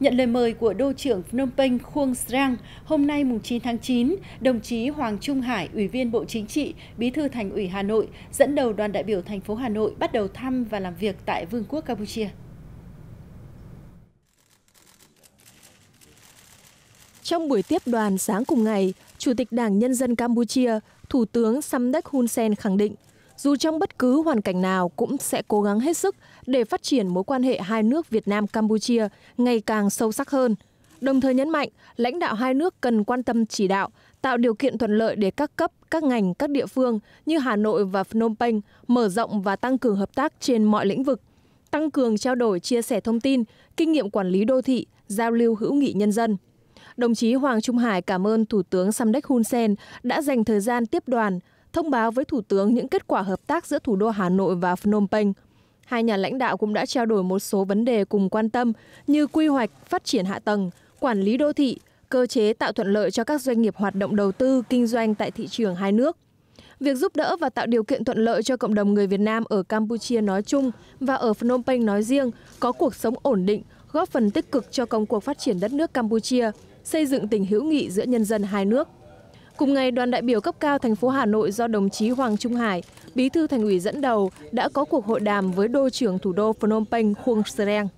Nhận lời mời của Đô trưởng Phnom Penh Khuông Srang, hôm nay 9 tháng 9, đồng chí Hoàng Trung Hải, Ủy viên Bộ Chính trị, Bí thư Thành ủy Hà Nội, dẫn đầu đoàn đại biểu thành phố Hà Nội bắt đầu thăm và làm việc tại Vương quốc Campuchia. Trong buổi tiếp đoàn sáng cùng ngày, Chủ tịch Đảng Nhân dân Campuchia, Thủ tướng Samdech Hun Sen khẳng định dù trong bất cứ hoàn cảnh nào cũng sẽ cố gắng hết sức để phát triển mối quan hệ hai nước Việt Nam Campuchia ngày càng sâu sắc hơn. Đồng thời nhấn mạnh, lãnh đạo hai nước cần quan tâm chỉ đạo, tạo điều kiện thuận lợi để các cấp, các ngành, các địa phương như Hà Nội và Phnom Penh mở rộng và tăng cường hợp tác trên mọi lĩnh vực, tăng cường trao đổi, chia sẻ thông tin, kinh nghiệm quản lý đô thị, giao lưu hữu nghị nhân dân. Đồng chí Hoàng Trung Hải cảm ơn Thủ tướng Samdech Hun Sen đã dành thời gian tiếp đoàn, thông báo với thủ tướng những kết quả hợp tác giữa thủ đô hà nội và phnom penh hai nhà lãnh đạo cũng đã trao đổi một số vấn đề cùng quan tâm như quy hoạch phát triển hạ tầng quản lý đô thị cơ chế tạo thuận lợi cho các doanh nghiệp hoạt động đầu tư kinh doanh tại thị trường hai nước việc giúp đỡ và tạo điều kiện thuận lợi cho cộng đồng người Việt Nam ở Campuchia nói chung và ở Phnom Penh nói riêng có cuộc sống ổn định, góp phần tích cực cho công cuộc phát triển đất nước Campuchia, xây dựng tình hữu nghị giữa nhân dân hai nước cùng ngày đoàn đại biểu cấp cao thành phố hà nội do đồng chí hoàng trung hải bí thư thành ủy dẫn đầu đã có cuộc hội đàm với đô trưởng thủ đô phnom penh khuông sreng